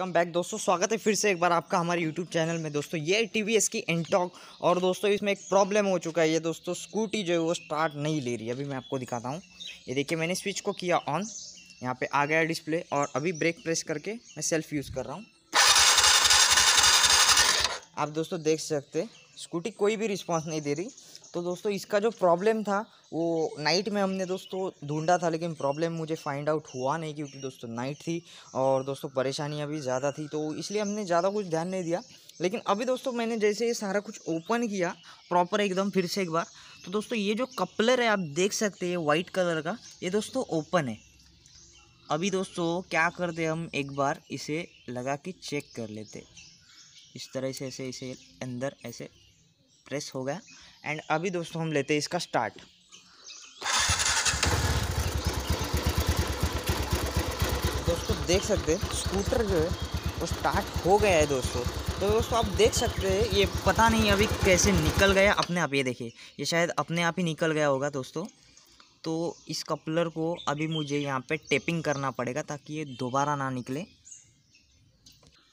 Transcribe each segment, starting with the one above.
welcome back दोस्तों स्वागत है फिर से एक बार आपका हमारे यूट्यूब चैनल में दोस्तों ये टी वी एस की एंटॉक और दोस्तों इसमें एक प्रॉब्लम हो चुका है ये दोस्तों स्कूटी जो है वो स्टार्ट नहीं ले रही है अभी मैं आपको दिखाता हूँ ये देखिए मैंने स्विच को किया ऑन यहाँ पे आ गया डिस्प्ले और अभी ब्रेक प्रेस करके मैं सेल्फ यूज़ कर रहा हूँ आप दोस्तों देख सकते स्कूटी कोई भी रिस्पॉन्स नहीं दे रही तो दोस्तों इसका जो प्रॉब्लम था वो नाइट में हमने दोस्तों ढूंढा था लेकिन प्रॉब्लम मुझे फाइंड आउट हुआ नहीं क्योंकि दोस्तों नाइट थी और दोस्तों परेशानियाँ भी ज़्यादा थी तो इसलिए हमने ज़्यादा कुछ ध्यान नहीं दिया लेकिन अभी दोस्तों मैंने जैसे ये सारा कुछ ओपन किया प्रॉपर एकदम फिर से एक बार तो दोस्तों ये जो कपलर है आप देख सकते हैं वाइट कलर का ये दोस्तों ओपन है अभी दोस्तों क्या करते हम एक बार इसे लगा के चेक कर लेते इस तरह से ऐसे इसे अंदर ऐसे प्रेस हो गया एंड अभी दोस्तों हम लेते हैं इसका स्टार्ट दोस्तों देख सकते हैं स्कूटर जो है वो स्टार्ट हो गया है दोस्तों तो दोस्तों आप देख सकते हैं ये पता नहीं अभी कैसे निकल गया अपने आप ये देखिए ये शायद अपने आप ही निकल गया होगा दोस्तों तो इस कपलर को अभी मुझे यहाँ पे टेपिंग करना पड़ेगा ताकि ये दोबारा ना निकले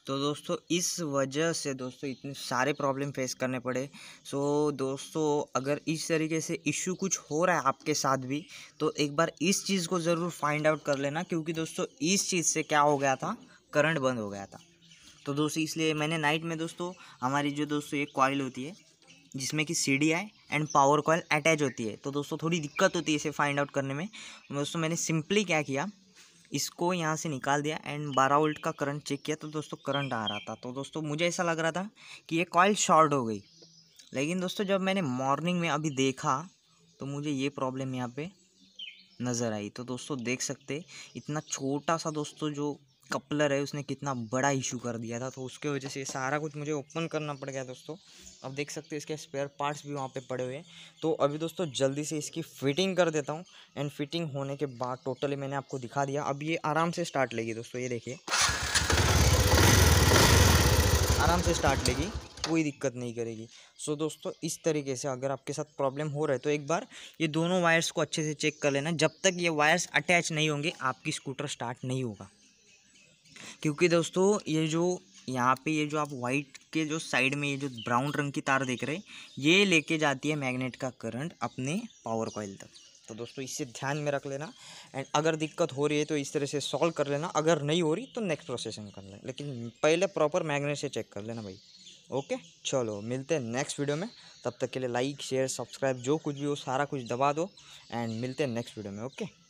तो दोस्तों इस वजह से दोस्तों इतने सारे प्रॉब्लम फेस करने पड़े सो दोस्तों अगर इस तरीके से इश्यू कुछ हो रहा है आपके साथ भी तो एक बार इस चीज़ को ज़रूर फाइंड आउट कर लेना क्योंकि दोस्तों इस चीज़ से क्या हो गया था करंट बंद हो गया था तो दोस्तों इसलिए मैंने नाइट में दोस्तों हमारी जो दोस्तों एक कॉयल होती है जिसमें कि C D I and power coil attach होती है तो दोस्तों थोड़ी दिक्कत होती है इसे फाइंड आउट करने में दोस्तों मैंने सिंपली क्या किया इसको यहाँ से निकाल दिया एंड बारह वोल्ट का करंट चेक किया तो दोस्तों करंट आ रहा था तो दोस्तों मुझे ऐसा लग रहा था कि ये कॉयल शॉर्ट हो गई लेकिन दोस्तों जब मैंने मॉर्निंग में अभी देखा तो मुझे ये प्रॉब्लम यहाँ पे नज़र आई तो दोस्तों देख सकते इतना छोटा सा दोस्तों जो कपलर है उसने कितना बड़ा इशू कर दिया था तो उसके वजह से सारा कुछ मुझे ओपन करना पड़ गया दोस्तों अब देख सकते हैं इसके स्पेयर पार्ट्स भी वहाँ पे पड़े हुए हैं तो अभी दोस्तों जल्दी से इसकी फिटिंग कर देता हूँ एंड फिटिंग होने के बाद टोटली मैंने आपको दिखा दिया अब ये आराम से स्टार्ट लेगी दोस्तों ये देखिए आराम से स्टार्ट लेगी कोई दिक्कत नहीं करेगी सो so, दोस्तों इस तरीके से अगर आपके साथ प्रॉब्लम हो रहा है तो एक बार ये दोनों वायर्स को अच्छे से चेक कर लेना जब तक ये वायर्स अटैच नहीं होंगे आपकी स्कूटर स्टार्ट नहीं होगा क्योंकि दोस्तों ये जो यहाँ पे ये जो आप वाइट के जो साइड में ये जो ब्राउन रंग की तार देख रहे हैं ये लेके जाती है मैग्नेट का करंट अपने पावर कॉयल तक तो दोस्तों इससे ध्यान में रख लेना एंड अगर दिक्कत हो रही है तो इस तरह से सॉल्व कर लेना अगर नहीं हो रही तो नेक्स्ट प्रोसेसिंग कर लेना लेकिन पहले प्रॉपर मैग्नेट से चेक कर लेना भाई ओके चलो मिलते हैं नेक्स्ट वीडियो में तब तक के लिए लाइक शेयर सब्सक्राइब जो कुछ भी हो सारा कुछ दबा दो एंड मिलते हैं नेक्स्ट वीडियो में ओके